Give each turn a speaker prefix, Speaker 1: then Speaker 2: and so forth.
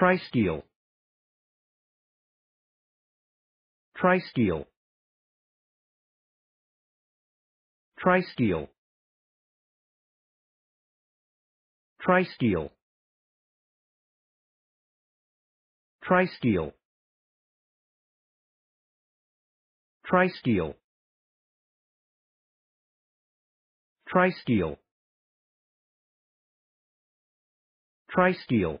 Speaker 1: Triskiel. Triskiel. Triskiel. Triskiel. Triskiel. Triskiel. Triskiel. Triskiel.